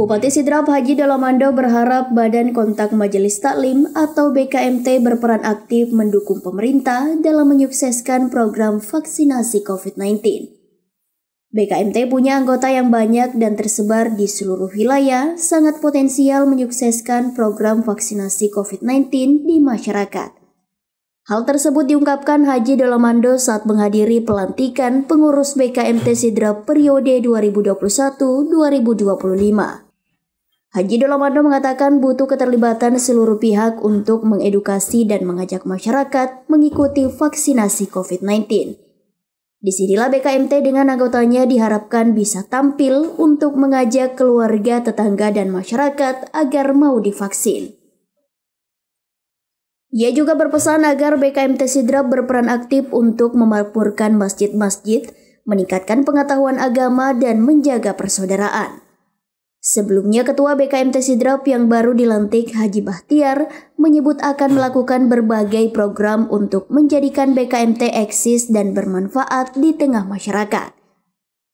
Bupati Sidrap Haji Dalamando berharap Badan Kontak Majelis Taklim atau BKMT berperan aktif mendukung pemerintah dalam menyukseskan program vaksinasi COVID-19. BKMT punya anggota yang banyak dan tersebar di seluruh wilayah, sangat potensial menyukseskan program vaksinasi COVID-19 di masyarakat. Hal tersebut diungkapkan Haji Dolomando saat menghadiri pelantikan pengurus BKMT Sidra periode 2021-2025. Haji Dolomardo mengatakan butuh keterlibatan seluruh pihak untuk mengedukasi dan mengajak masyarakat mengikuti vaksinasi COVID-19. Disinilah BKMT dengan anggotanya diharapkan bisa tampil untuk mengajak keluarga, tetangga, dan masyarakat agar mau divaksin. Ia juga berpesan agar BKMT Sidrap berperan aktif untuk memakmurkan masjid-masjid, meningkatkan pengetahuan agama, dan menjaga persaudaraan. Sebelumnya Ketua BKMT Sidrap yang baru dilantik Haji Bahtiar menyebut akan melakukan berbagai program untuk menjadikan BKMT eksis dan bermanfaat di tengah masyarakat.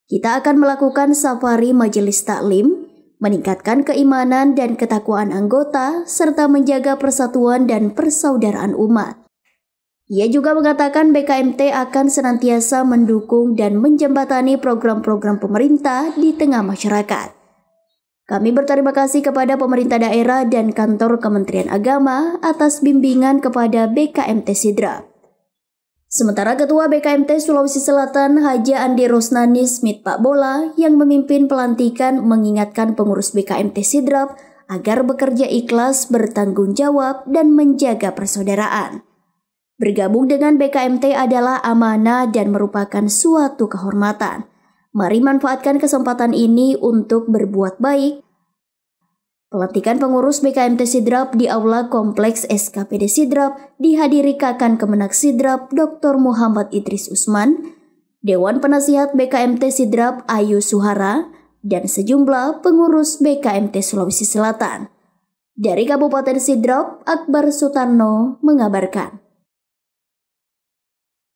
Kita akan melakukan safari majelis taklim, meningkatkan keimanan dan ketakwaan anggota, serta menjaga persatuan dan persaudaraan umat. Ia juga mengatakan BKMT akan senantiasa mendukung dan menjembatani program-program pemerintah di tengah masyarakat. Kami berterima kasih kepada pemerintah daerah dan kantor Kementerian Agama atas bimbingan kepada BKMT Sidra. Sementara Ketua BKMT Sulawesi Selatan Haja Andi Rosnani Smith Pak Bola yang memimpin pelantikan mengingatkan pengurus BKMT Sidrap agar bekerja ikhlas, bertanggung jawab, dan menjaga persaudaraan. Bergabung dengan BKMT adalah amanah dan merupakan suatu kehormatan. Mari manfaatkan kesempatan ini untuk berbuat baik, Pelantikan pengurus BKMT Sidrap di Aula Kompleks SKPD Sidrap dihadiri Kakan Kemenak Sidrap Dr. Muhammad Idris Usman, Dewan Penasihat BKMT Sidrap Ayu Suhara, dan sejumlah pengurus BKMT Sulawesi Selatan. Dari Kabupaten Sidrap, Akbar Sutarno mengabarkan.